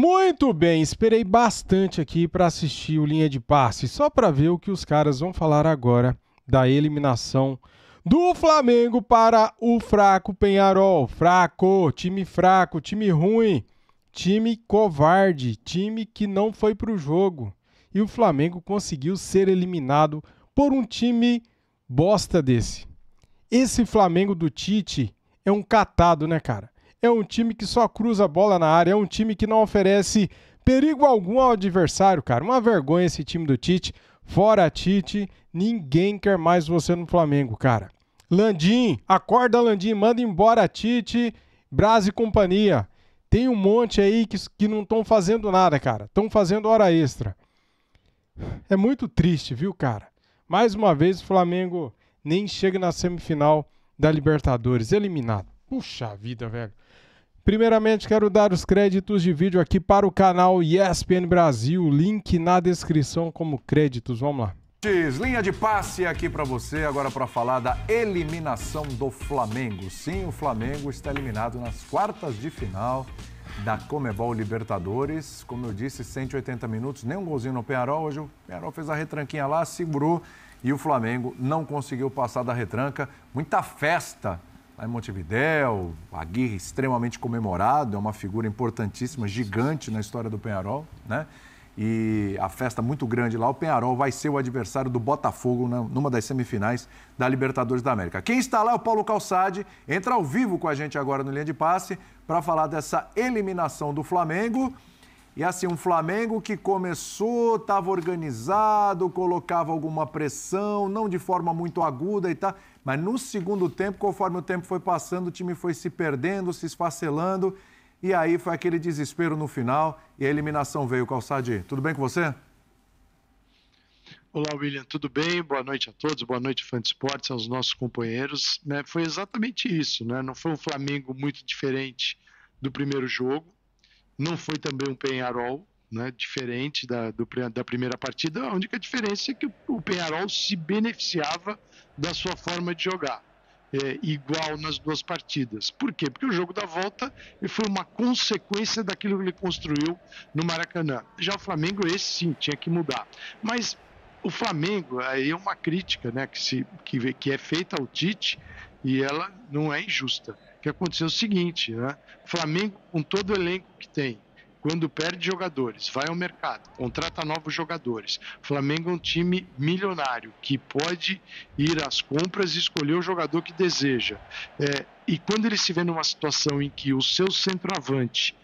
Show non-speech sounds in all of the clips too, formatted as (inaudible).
Muito bem, esperei bastante aqui para assistir o Linha de Passe, só para ver o que os caras vão falar agora da eliminação do Flamengo para o fraco Penharol. Fraco, time fraco, time ruim, time covarde, time que não foi para o jogo. E o Flamengo conseguiu ser eliminado por um time bosta desse. Esse Flamengo do Tite é um catado, né, cara? é um time que só cruza a bola na área, é um time que não oferece perigo algum ao adversário, cara. Uma vergonha esse time do Tite. Fora Tite, ninguém quer mais você no Flamengo, cara. Landim, acorda Landim, manda embora Tite, Braz e companhia. Tem um monte aí que, que não estão fazendo nada, cara. Estão fazendo hora extra. É muito triste, viu, cara? Mais uma vez o Flamengo nem chega na semifinal da Libertadores, eliminado. Puxa vida, velho. Primeiramente, quero dar os créditos de vídeo aqui para o canal ESPN Brasil, link na descrição como créditos. Vamos lá. Linha de passe aqui para você, agora para falar da eliminação do Flamengo. Sim, o Flamengo está eliminado nas quartas de final da Comebol Libertadores. Como eu disse, 180 minutos, nem um golzinho no Penharol. Hoje o Penharol fez a retranquinha lá, segurou e o Flamengo não conseguiu passar da retranca. Muita festa lá em Montevidéu, Aguirre extremamente comemorado, é uma figura importantíssima, gigante na história do Penharol, né? E a festa muito grande lá, o Penharol vai ser o adversário do Botafogo numa das semifinais da Libertadores da América. Quem está lá é o Paulo Calçade, entra ao vivo com a gente agora no Linha de Passe para falar dessa eliminação do Flamengo e assim, um Flamengo que começou, estava organizado, colocava alguma pressão, não de forma muito aguda e tal. Mas no segundo tempo, conforme o tempo foi passando, o time foi se perdendo, se esfacelando. E aí foi aquele desespero no final e a eliminação veio. Calçadi, tudo bem com você? Olá, William, tudo bem? Boa noite a todos, boa noite, fã de esportes, aos nossos companheiros. Né, foi exatamente isso, né? não foi um Flamengo muito diferente do primeiro jogo. Não foi também um Penharol né, diferente da, do, da primeira partida. A única diferença é que o Penharol se beneficiava da sua forma de jogar, é, igual nas duas partidas. Por quê? Porque o jogo da volta foi uma consequência daquilo que ele construiu no Maracanã. Já o Flamengo, esse sim, tinha que mudar. Mas o Flamengo, aí é uma crítica né, que, se, que, que é feita ao Tite e ela não é injusta que aconteceu é o seguinte, né? Flamengo, com todo o elenco que tem, quando perde jogadores, vai ao mercado, contrata novos jogadores. Flamengo é um time milionário que pode ir às compras e escolher o jogador que deseja. É, e quando ele se vê numa situação em que o seu centroavante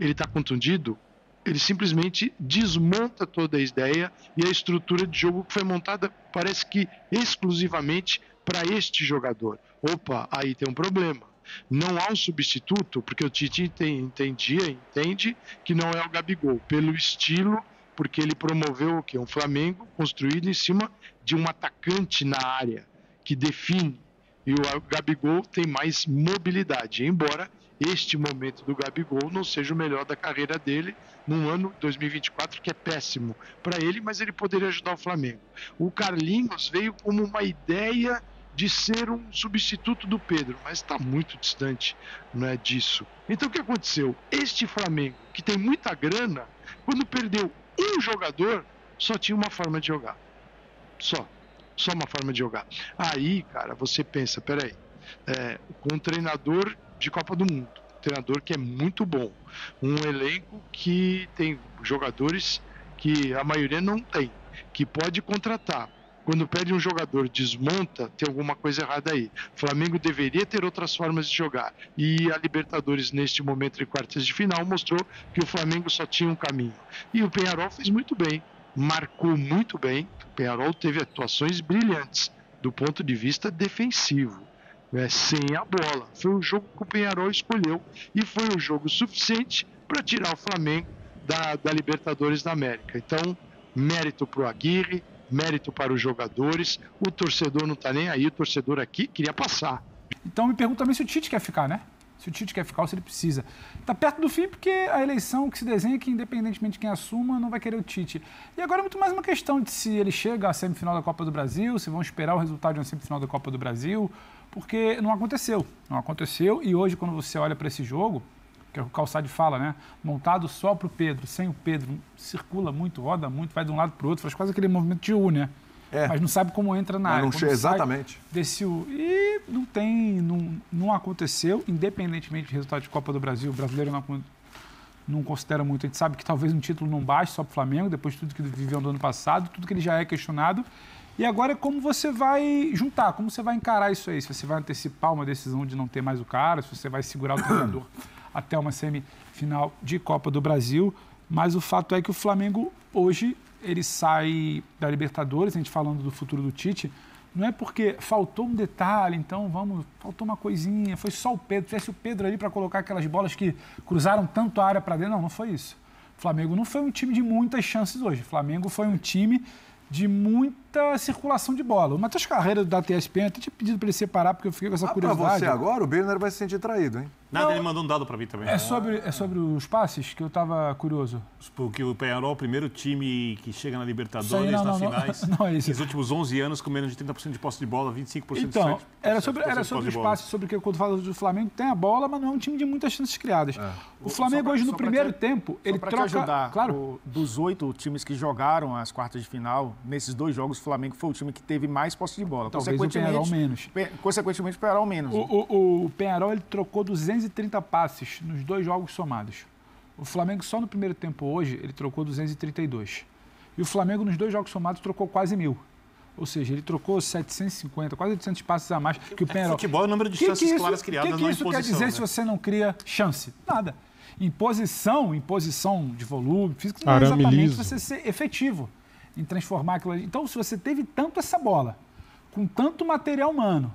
ele está contundido, ele simplesmente desmonta toda a ideia e a estrutura de jogo que foi montada parece que exclusivamente para este jogador. Opa, aí tem um problema não há um substituto, porque o Tite entendia, entende que não é o Gabigol, pelo estilo, porque ele promoveu o quê? Um Flamengo construído em cima de um atacante na área, que define. E o Gabigol tem mais mobilidade, embora este momento do Gabigol não seja o melhor da carreira dele num ano 2024 que é péssimo para ele, mas ele poderia ajudar o Flamengo. O Carlinhos veio como uma ideia de ser um substituto do Pedro, mas está muito distante não é disso. Então o que aconteceu? Este Flamengo, que tem muita grana, quando perdeu um jogador, só tinha uma forma de jogar. Só. Só uma forma de jogar. Aí, cara, você pensa, peraí, é, com um treinador de Copa do Mundo, um treinador que é muito bom, um elenco que tem jogadores que a maioria não tem, que pode contratar, quando perde um jogador, desmonta, tem alguma coisa errada aí. O Flamengo deveria ter outras formas de jogar. E a Libertadores, neste momento de quartas de final, mostrou que o Flamengo só tinha um caminho. E o Penharol fez muito bem, marcou muito bem. O Penharol teve atuações brilhantes do ponto de vista defensivo. É, sem a bola. Foi o jogo que o Penharol escolheu e foi o jogo suficiente para tirar o Flamengo da, da Libertadores da América. Então, mérito para o Aguirre, mérito para os jogadores. O torcedor não está nem aí, o torcedor aqui queria passar. Então me pergunta também se o Tite quer ficar, né? Se o Tite quer ficar ou se ele precisa. Está perto do fim porque a eleição que se desenha é que, independentemente de quem assuma, não vai querer o Tite. E agora é muito mais uma questão de se ele chega à semifinal da Copa do Brasil, se vão esperar o resultado de uma semifinal da Copa do Brasil, porque não aconteceu. Não aconteceu e hoje, quando você olha para esse jogo, que é o calçado fala, né? Montado só para o Pedro, sem o Pedro, circula muito, roda muito, vai de um lado para o outro, faz quase aquele movimento de U, né? É. Mas não sabe como entra na área. Não chega, exatamente. U. E não tem, não, não aconteceu, independentemente do resultado de Copa do Brasil, o brasileiro não, não considera muito. A gente sabe que talvez um título não baixe só para o Flamengo, depois de tudo que viveu no ano passado, tudo que ele já é questionado. E agora é como você vai juntar, como você vai encarar isso aí. Se você vai antecipar uma decisão de não ter mais o cara, se você vai segurar o treinador (coughs) até uma semifinal de Copa do Brasil. Mas o fato é que o Flamengo hoje ele sai da Libertadores, a gente falando do futuro do Tite, não é porque faltou um detalhe, então vamos, faltou uma coisinha, foi só o Pedro, tivesse o Pedro ali para colocar aquelas bolas que cruzaram tanto a área para dentro, não, não foi isso. O Flamengo não foi um time de muitas chances hoje. O Flamengo foi um time de muito muita circulação de bola. O Matheus Carreira da eu até tinha pedido para ele separar, porque eu fiquei com essa ah, curiosidade. Para você agora, o Birner vai se sentir traído, hein? Nada, Não, ele mandou um dado para mim também. É sobre, é sobre os passes que eu estava curioso. Porque o Penharol é o primeiro time que chega na Libertadores, não, nas não, finais. Não, (laughs) não é isso. Nos últimos 11 anos, com menos de 30% de posse de bola, 25% então, de Era sobre, era sobre os passes, sobre que quando fala do Flamengo, tem a bola, mas não é um time de muitas chances criadas. É. O Flamengo pra, hoje, no primeiro te, tempo, ele troca... Te ajudar, claro. O, dos oito times que jogaram as quartas de final, nesses dois jogos o Flamengo foi o time que teve mais posse de bola. Talvez consequentemente, o Penarol menos. consequentemente, o Penarol menos. O, o, o Penarol ele trocou 230 passes nos dois jogos somados. O Flamengo só no primeiro tempo hoje, ele trocou 232. E o Flamengo nos dois jogos somados trocou quase mil. Ou seja, ele trocou 750, quase 800 passes a mais que o Penarol. É, futebol é o número de que chances que isso, claras criadas que que é isso quer dizer né? se você não cria chance? Nada. Imposição, imposição de volume, físico, não é exatamente você ser efetivo em transformar aquilo ali. Então, se você teve tanto essa bola, com tanto material humano,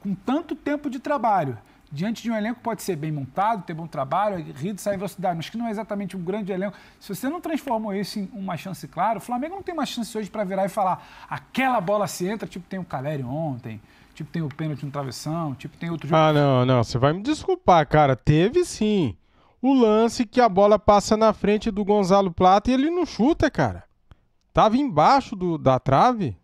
com tanto tempo de trabalho, diante de um elenco pode ser bem montado, ter bom trabalho, é rido, sair em velocidade, mas que não é exatamente um grande elenco. Se você não transformou isso em uma chance clara, o Flamengo não tem uma chance hoje para virar e falar aquela bola se entra, tipo tem o Caleri ontem, tipo tem o pênalti no travessão, tipo tem outro jogo. Ah, não, não, você vai me desculpar, cara, teve sim o lance que a bola passa na frente do Gonzalo Plata e ele não chuta, cara. Tava embaixo do, da trave.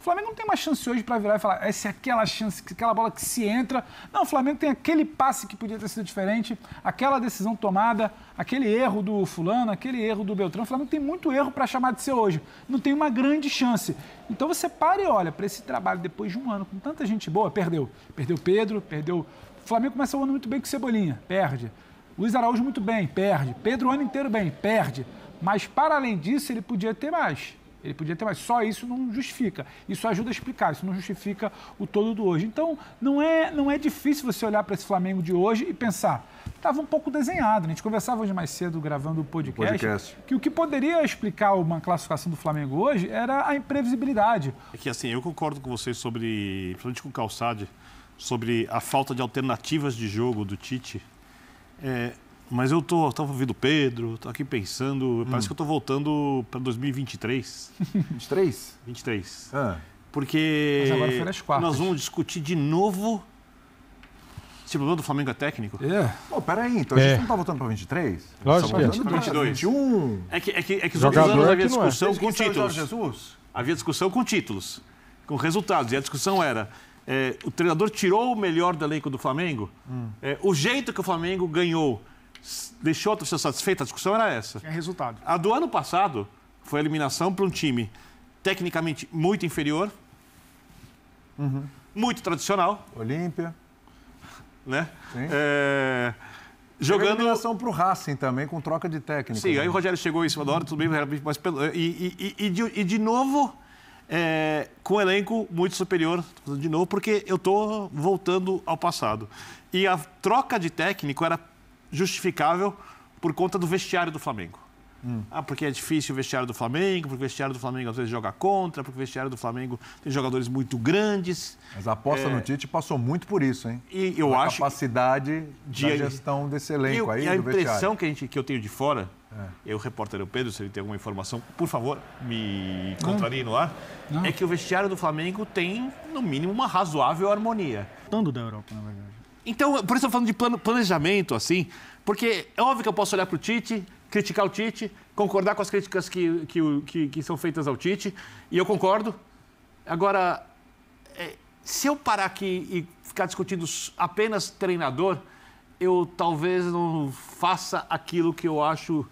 O Flamengo não tem uma chance hoje para virar e falar, essa é aquela chance, aquela bola que se entra. Não, o Flamengo tem aquele passe que podia ter sido diferente, aquela decisão tomada, aquele erro do fulano, aquele erro do Beltrão. O Flamengo tem muito erro para chamar de ser hoje. Não tem uma grande chance. Então você para e olha para esse trabalho depois de um ano com tanta gente boa, perdeu. Perdeu Pedro, perdeu. O Flamengo começa o ano muito bem com Cebolinha, perde. Luiz Araújo muito bem, perde. Pedro o ano inteiro bem, perde. Mas, para além disso, ele podia ter mais. Ele podia ter mais. Só isso não justifica. Isso ajuda a explicar, isso não justifica o todo do hoje. Então, não é, não é difícil você olhar para esse Flamengo de hoje e pensar. Estava um pouco desenhado. Né? A gente conversava hoje mais cedo, gravando o podcast, podcast, que o que poderia explicar uma classificação do Flamengo hoje era a imprevisibilidade. É que assim, eu concordo com vocês sobre, principalmente com o Calçade, sobre a falta de alternativas de jogo do Tite. É, mas eu tô, tava ouvindo o Pedro, tô aqui pensando, parece hum. que eu tô voltando para 2023. 23? 23. Ah. Porque Mas agora foi nas nós vamos discutir de novo esse o problema do Flamengo é técnico. É. Pô, peraí, então a gente É. não tá voltando pra 23? Tá Lógico que é. voltando pra 22. 21. É que, é que, é que os outros anos havia é. discussão com títulos. Jesus? Havia discussão com títulos, com resultados. E a discussão era: é, o treinador tirou o melhor do elenco do Flamengo? Hum. É, o jeito que o Flamengo ganhou deixou a torcida satisfeita? A discussão era essa. É resultado. A do ano passado foi a eliminação para um time tecnicamente muito inferior, uhum. muito tradicional. Olímpia. Né? Sim. É... Jogando. Eliminação para o Racing também, com troca de técnico. Sim, né? aí o Rogério chegou em cima da hora, tudo bem, mas. E, e, e, de, e de novo. É, com o elenco muito superior, de novo, porque eu estou voltando ao passado. E a troca de técnico era justificável por conta do vestiário do Flamengo. Hum. Ah, porque é difícil o vestiário do Flamengo, porque o vestiário do Flamengo às vezes joga contra, porque o vestiário do Flamengo tem jogadores muito grandes. Mas a aposta é... no Tite passou muito por isso, hein? E eu a acho. capacidade de da gestão desse elenco e, aí. E a impressão vestiário. que, a gente, que eu tenho de fora, é. eu, repórter eu, Pedro, se ele tem alguma informação, por favor, me contrarie no ar, é que o vestiário do Flamengo tem, no mínimo, uma razoável harmonia. Tanto da Europa, na verdade. Então, por isso eu tô falando de plano, planejamento, assim, porque é óbvio que eu posso olhar para o Tite, criticar o Tite, concordar com as críticas que, que, que, que são feitas ao Tite, e eu concordo. Agora, é, se eu parar aqui e ficar discutindo apenas treinador, eu talvez não faça aquilo que eu acho,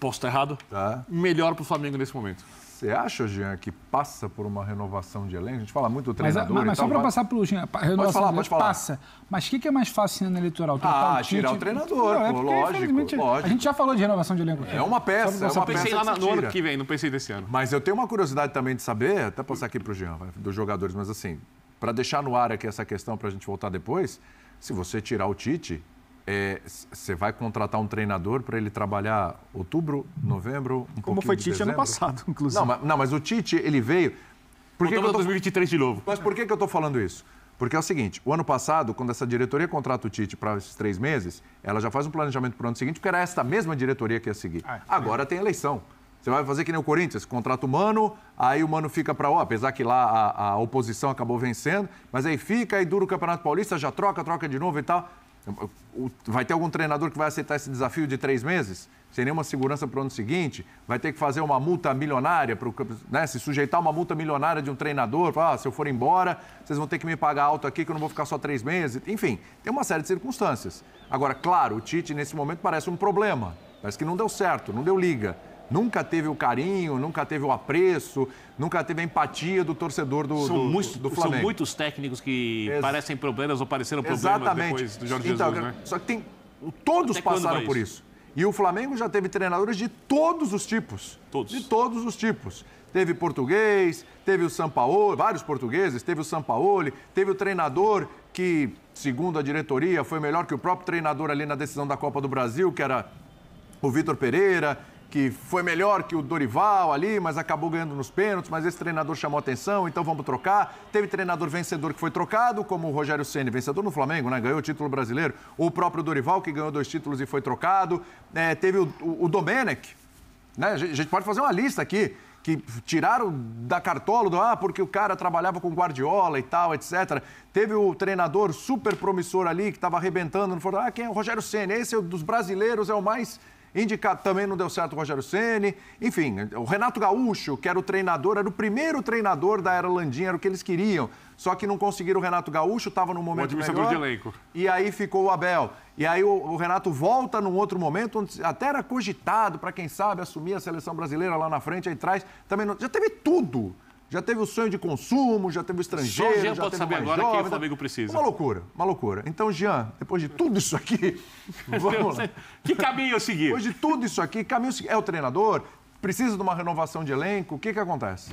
posso estar errado, tá. melhor para o Flamengo nesse momento. Você acha, Jean, que passa por uma renovação de elenco? A gente fala muito do treinador mas, mas, mas só para passar o Jean, renovação pode falar, pode falar. passa. Mas o que, que, é mais fácil na eleitoral? ah, o tirar o treinador, não, é porque, lógico, lógico, A gente já falou de renovação de elenco. É uma peça, é uma peça pensei lá na, no ano que vem, não pensei desse ano. Mas eu tenho uma curiosidade também de saber, até passar aqui para o Jean, dos jogadores, mas assim, para deixar no ar aqui essa questão para a gente voltar depois, se você tirar o Tite, você é, vai contratar um treinador para ele trabalhar outubro, novembro, um Como foi o Tite ano passado, (laughs) inclusive. Não mas, não, mas o Tite, ele veio... Por que, que eu tô... 2023 de novo. Mas por que, que eu estou falando isso? Porque é o seguinte, o ano passado, quando essa diretoria contrata o Tite para esses três meses, ela já faz um planejamento para o ano seguinte, porque era esta mesma diretoria que ia seguir. Ah, Agora tem eleição. Você vai fazer que nem o Corinthians, contrata o Mano, aí o Mano fica para apesar que lá a, a oposição acabou vencendo, mas aí fica, aí dura o Campeonato Paulista, já troca, troca de novo e tal. Vai ter algum treinador que vai aceitar esse desafio de três meses? Sem nenhuma segurança para o ano seguinte? Vai ter que fazer uma multa milionária, pro, né? se sujeitar a uma multa milionária de um treinador? Ah, se eu for embora, vocês vão ter que me pagar alto aqui, que eu não vou ficar só três meses. Enfim, tem uma série de circunstâncias. Agora, claro, o Tite, nesse momento, parece um problema. Parece que não deu certo, não deu liga. Nunca teve o carinho, nunca teve o apreço, nunca teve a empatia do torcedor do, são do, muito, do Flamengo. São muitos técnicos que Ex parecem problemas ou pareceram problemas Exatamente. depois do Jorge então, Jesus, né? Só que tem, todos Até passaram por isso? isso. E o Flamengo já teve treinadores de todos os tipos. Todos. De todos os tipos. Teve português, teve o Sampaoli, vários portugueses, teve o Sampaoli, teve o treinador que, segundo a diretoria, foi melhor que o próprio treinador ali na decisão da Copa do Brasil, que era o Vitor Pereira que foi melhor que o Dorival ali, mas acabou ganhando nos pênaltis, mas esse treinador chamou atenção, então vamos trocar. Teve treinador vencedor que foi trocado, como o Rogério Ceni, vencedor no Flamengo, né? Ganhou o título brasileiro. O próprio Dorival, que ganhou dois títulos e foi trocado. É, teve o, o, o Domenech, né? A gente pode fazer uma lista aqui que tiraram da cartola do ah, porque o cara trabalhava com Guardiola e tal, etc. Teve o treinador super promissor ali que estava arrebentando no Fortaleza. Ah, quem é o Rogério Ceni? Esse é o, dos brasileiros é o mais Indicado também não deu certo o Rogério Ceni. Enfim, o Renato Gaúcho, que era o treinador, era o primeiro treinador da era Landim, era o que eles queriam. Só que não conseguiram o Renato Gaúcho, estava num momento o melhor. de elenco. E aí ficou o Abel. E aí o, o Renato volta num outro momento, onde até era cogitado para quem sabe assumir a seleção brasileira lá na frente, aí atrás Também não... já teve tudo. Já teve o sonho de consumo, já teve o estrangeiro. Só o Jean já pode saber agora jovem, quem o tá? Flamengo precisa. Uma loucura, uma loucura. Então, Jean, depois de tudo isso aqui, (laughs) vamos lá. Que caminho eu seguir? Depois de tudo isso aqui, caminho é o treinador? Precisa de uma renovação de elenco? O que, que acontece?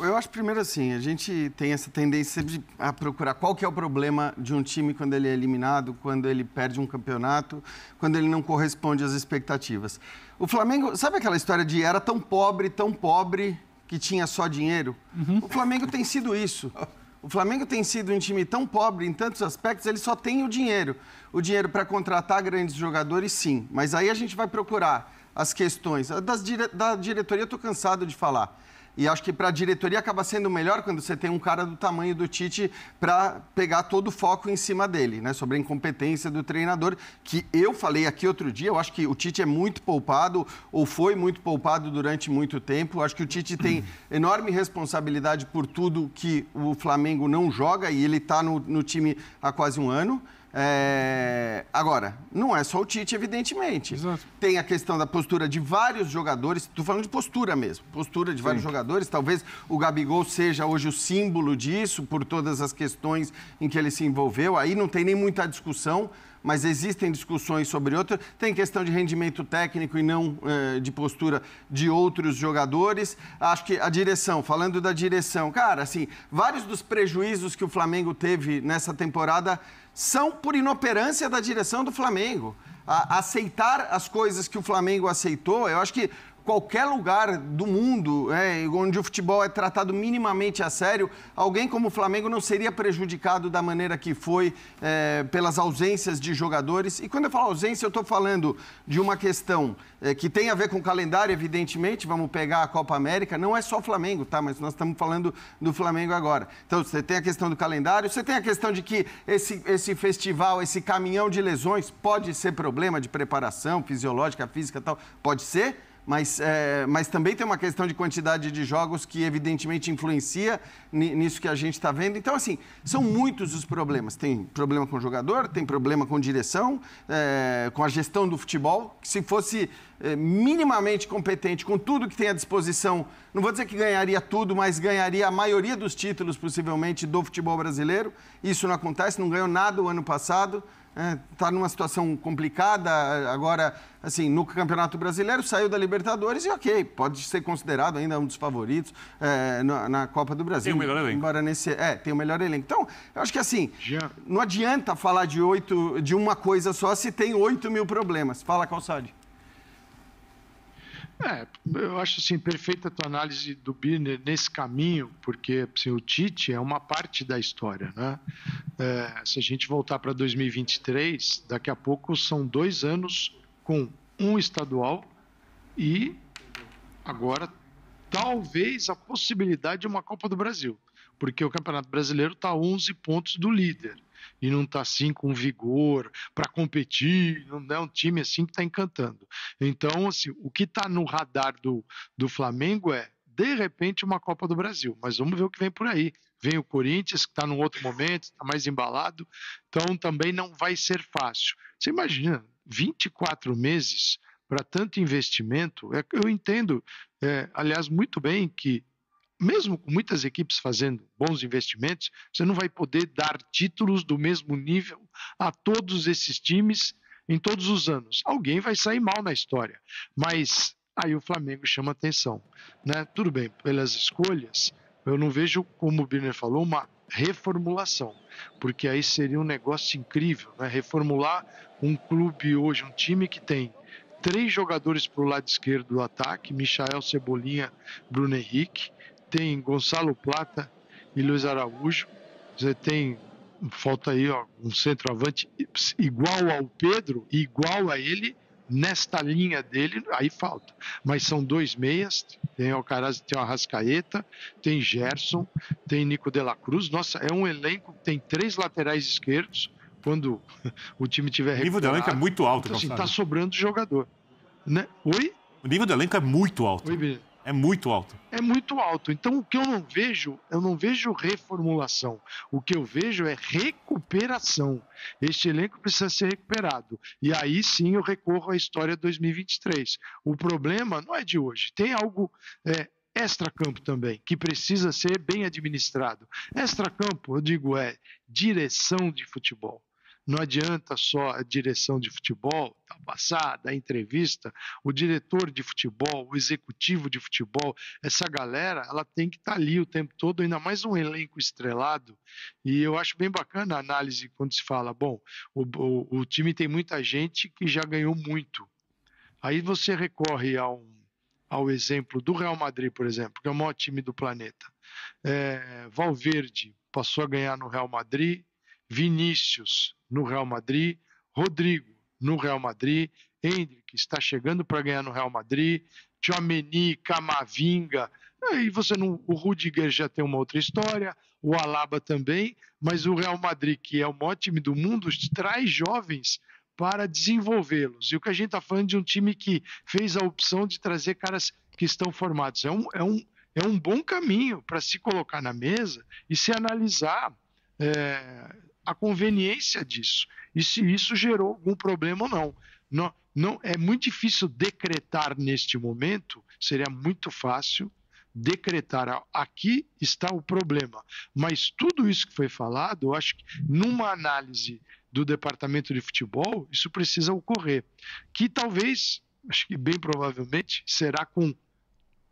Eu acho primeiro assim, a gente tem essa tendência sempre a procurar qual que é o problema de um time quando ele é eliminado, quando ele perde um campeonato, quando ele não corresponde às expectativas. O Flamengo, sabe aquela história de era tão pobre, tão pobre que tinha só dinheiro. Uhum. O Flamengo tem sido isso. O Flamengo tem sido um time tão pobre em tantos aspectos, ele só tem o dinheiro. O dinheiro para contratar grandes jogadores, sim. Mas aí a gente vai procurar as questões. Das dire... Da diretoria, eu estou cansado de falar. E acho que para a diretoria acaba sendo melhor quando você tem um cara do tamanho do Tite para pegar todo o foco em cima dele, né? Sobre a incompetência do treinador, que eu falei aqui outro dia, eu acho que o Tite é muito poupado ou foi muito poupado durante muito tempo. Eu acho que o Tite tem (clears throat) enorme responsabilidade por tudo que o Flamengo não joga e ele está no, no time há quase um ano. É... Agora, não é só o Tite, evidentemente. Exato. Tem a questão da postura de vários jogadores. Estou falando de postura mesmo. Postura de vários Sim. jogadores. Talvez o Gabigol seja hoje o símbolo disso, por todas as questões em que ele se envolveu. Aí não tem nem muita discussão mas existem discussões sobre outro. Tem questão de rendimento técnico e não eh, de postura de outros jogadores. Acho que a direção, falando da direção, cara, assim, vários dos prejuízos que o Flamengo teve nessa temporada são por inoperância da direção do Flamengo. A aceitar as coisas que o Flamengo aceitou, eu acho que qualquer lugar do mundo é, onde o futebol é tratado minimamente a sério, alguém como o Flamengo não seria prejudicado da maneira que foi é, pelas ausências de jogadores. E quando eu falo ausência, eu estou falando de uma questão é, que tem a ver com o calendário, evidentemente. Vamos pegar a Copa América, não é só o Flamengo, tá? Mas nós estamos falando do Flamengo agora. Então, você tem a questão do calendário, você tem a questão de que esse, esse festival, esse caminhão de lesões pode ser problema de preparação fisiológica, física tal, pode ser mas, é, mas também tem uma questão de quantidade de jogos que evidentemente influencia nisso que a gente está vendo. Então, assim, são muitos os problemas. Tem problema com o jogador, tem problema com direção, é, com a gestão do futebol, que se fosse é, minimamente competente com tudo que tem à disposição, não vou dizer que ganharia tudo, mas ganharia a maioria dos títulos, possivelmente, do futebol brasileiro. Isso não acontece, não ganhou nada o ano passado está é, tá numa situação complicada agora, assim, no Campeonato Brasileiro, saiu da Libertadores e ok, pode ser considerado ainda um dos favoritos é, na, na, Copa do Brasil. Tem o melhor elenco. Embora nesse, é, tem o melhor elenco. Então, eu acho que assim, Já. não adianta falar de oito, de uma coisa só se tem oito mil problemas. Fala, Calçade. É, eu acho assim, perfeita a tua análise do Birner nesse caminho, porque assim, o Tite é uma parte da história. Né? É, se a gente voltar para 2023, daqui a pouco são dois anos com um estadual e agora talvez a possibilidade de uma Copa do Brasil, porque o Campeonato Brasileiro está a 11 pontos do líder e não está assim com vigor para competir, não é um time assim que está encantando. Então, assim, o que está no radar do, do Flamengo é, de repente, uma Copa do Brasil, mas vamos ver o que vem por aí. Vem o Corinthians, que está num outro momento, está mais embalado, então também não vai ser fácil. Você imagina, 24 meses para tanto investimento, é, eu entendo, é, aliás, muito bem que mesmo com muitas equipes fazendo bons investimentos, você não vai poder dar títulos do mesmo nível a todos esses times em todos os anos. Alguém vai sair mal na história, mas aí o Flamengo chama atenção. Né? Tudo bem, pelas escolhas, eu não vejo, como o Birner falou, uma reformulação, porque aí seria um negócio incrível né? reformular um clube hoje, um time que tem três jogadores para o lado esquerdo do ataque, Michael Cebolinha, Bruno Henrique, tem Gonçalo Plata e Luiz Araújo. Você tem, falta aí, ó, um centroavante igual ao Pedro, igual a ele, nesta linha dele, aí falta. Mas são dois meias, tem Alcaraz, tem o Arrascaeta, tem Gerson, tem Nico de la Cruz. Nossa, é um elenco, tem três laterais esquerdos, quando (laughs) o time tiver recuperado. O nível do elenco é muito alto. Então, assim, está sobrando jogador. Né? Oi? O nível do elenco é muito alto. Oi, é muito alto. É muito alto. Então o que eu não vejo, eu não vejo reformulação. O que eu vejo é recuperação. Este elenco precisa ser recuperado. E aí sim eu recorro à história 2023. O problema não é de hoje. Tem algo é, campo também, que precisa ser bem administrado. Extra campo, eu digo, é direção de futebol. Não adianta só a direção de futebol, a tá passada, a entrevista, o diretor de futebol, o executivo de futebol, essa galera, ela tem que estar tá ali o tempo todo, ainda mais um elenco estrelado. E eu acho bem bacana a análise quando se fala, bom, o, o, o time tem muita gente que já ganhou muito. Aí você recorre a um ao exemplo do Real Madrid, por exemplo, que é o maior time do planeta. É, Valverde passou a ganhar no Real Madrid, Vinícius no Real Madrid, Rodrigo no Real Madrid, Hendrick está chegando para ganhar no Real Madrid, Tchouameni, Camavinga, aí você não, o Rudiger já tem uma outra história, o Alaba também, mas o Real Madrid, que é o maior time do mundo, traz jovens para desenvolvê-los. E o que a gente está falando de um time que fez a opção de trazer caras que estão formados. É um, é um, é um bom caminho para se colocar na mesa e se analisar é, a conveniência disso e se isso gerou algum problema ou não. Não, não é muito difícil decretar neste momento, seria muito fácil decretar ah, aqui está o problema. Mas tudo isso que foi falado, eu acho que numa análise do departamento de futebol, isso precisa ocorrer. Que talvez, acho que bem provavelmente, será com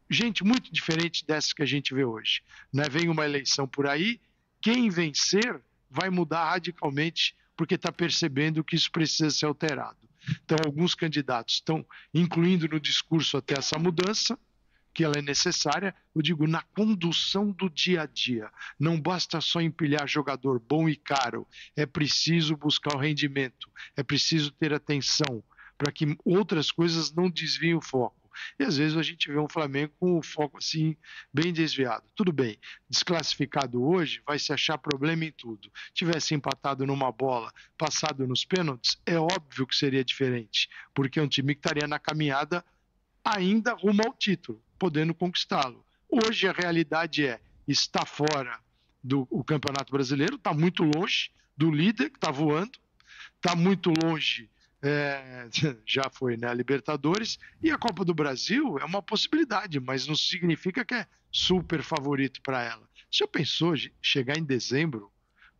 gente muito diferente dessa que a gente vê hoje. Né? Vem uma eleição por aí, quem vencer vai mudar radicalmente porque está percebendo que isso precisa ser alterado. Então, alguns candidatos estão incluindo no discurso até essa mudança, que ela é necessária, eu digo, na condução do dia a dia. Não basta só empilhar jogador bom e caro, é preciso buscar o rendimento, é preciso ter atenção para que outras coisas não desviem o foco e às vezes a gente vê um Flamengo com o foco assim bem desviado. Tudo bem, desclassificado hoje vai se achar problema em tudo. Tivesse empatado numa bola, passado nos pênaltis, é óbvio que seria diferente, porque é um time que estaria na caminhada ainda rumo ao título, podendo conquistá-lo. Hoje a realidade é está fora do Campeonato Brasileiro, está muito longe do líder que está voando, está muito longe é, (laughs) já foi né, a Libertadores, e a Copa do Brasil é uma possibilidade, mas não significa que é super favorito para ela. Já pensou chegar em dezembro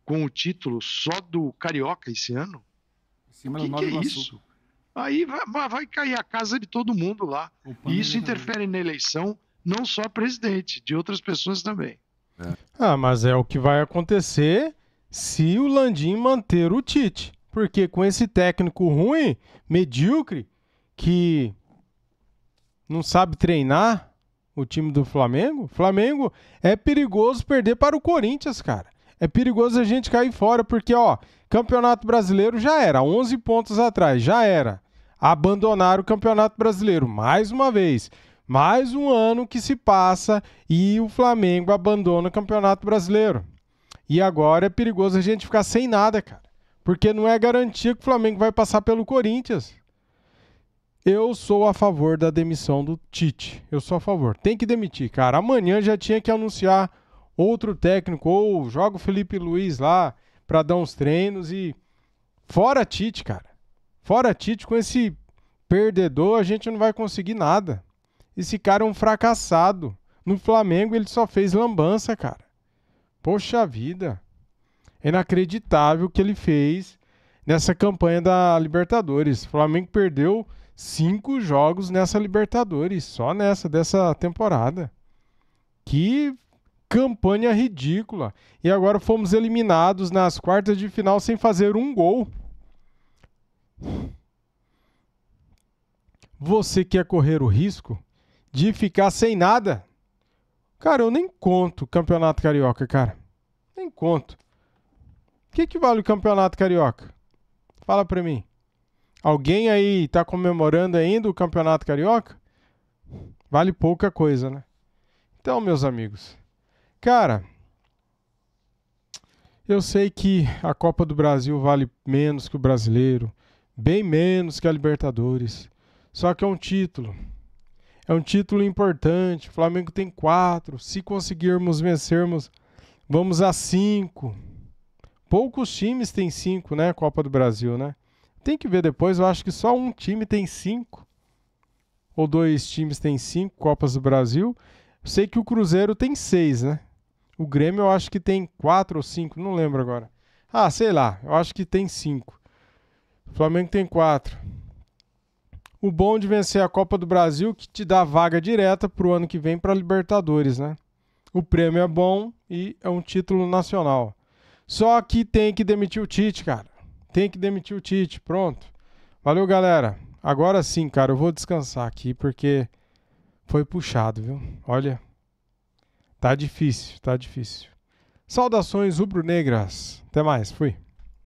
com o título só do Carioca esse ano? Em cima que, que é isso? Aí vai, vai, cair a casa de todo mundo lá. E isso interfere na eleição, não só presidente, de outras pessoas também. É. Ah, mas é o que vai acontecer se o Landim manter o Tite. Porque com esse técnico ruim, medíocre, que não sabe treinar o time do Flamengo, Flamengo é perigoso perder para o Corinthians, cara. É perigoso a gente cair fora, porque, ó, Campeonato Brasileiro já era, 11 pontos atrás, já era. Abandonaram o Campeonato Brasileiro, mais uma vez. Mais um ano que se passa e o Flamengo abandona o Campeonato Brasileiro. E agora é perigoso a gente ficar sem nada, cara. Porque não é garantia que o Flamengo vai passar pelo Corinthians. Eu sou a favor da demissão do Tite. Eu sou a favor. Tem que demitir, cara. Amanhã já tinha que anunciar outro técnico ou joga o Felipe Luiz lá para dar uns treinos e fora Tite, cara. Fora Tite com esse perdedor, a gente não vai conseguir nada. Esse cara é um fracassado. No Flamengo ele só fez lambança, cara. Poxa vida inacreditável que ele fez nessa campanha da Libertadores. O Flamengo perdeu cinco jogos nessa Libertadores, só nessa dessa temporada. Que campanha ridícula! E agora fomos eliminados nas quartas de final sem fazer um gol. Você quer correr o risco de ficar sem nada? Cara, eu nem conto o Campeonato Carioca, cara. Nem conto. O que, que vale o Campeonato Carioca? Fala para mim. Alguém aí está comemorando ainda o Campeonato Carioca? Vale pouca coisa, né? Então, meus amigos, cara, eu sei que a Copa do Brasil vale menos que o brasileiro, bem menos que a Libertadores. Só que é um título. É um título importante. O Flamengo tem quatro. Se conseguirmos vencermos, vamos a cinco. Poucos times têm cinco, né? Copa do Brasil, né? Tem que ver depois, eu acho que só um time tem cinco. Ou dois times têm cinco Copas do Brasil. Eu sei que o Cruzeiro tem seis, né? O Grêmio eu acho que tem quatro ou cinco, não lembro agora. Ah, sei lá, eu acho que tem cinco. O Flamengo tem quatro. O bom de vencer a Copa do Brasil que te dá vaga direta para o ano que vem para Libertadores, né? O prêmio é bom e é um título nacional. Só que tem que demitir o Tite, cara. Tem que demitir o Tite. Pronto. Valeu, galera. Agora sim, cara, eu vou descansar aqui porque foi puxado, viu? Olha. Tá difícil, tá difícil. Saudações rubro-negras. Até mais, fui.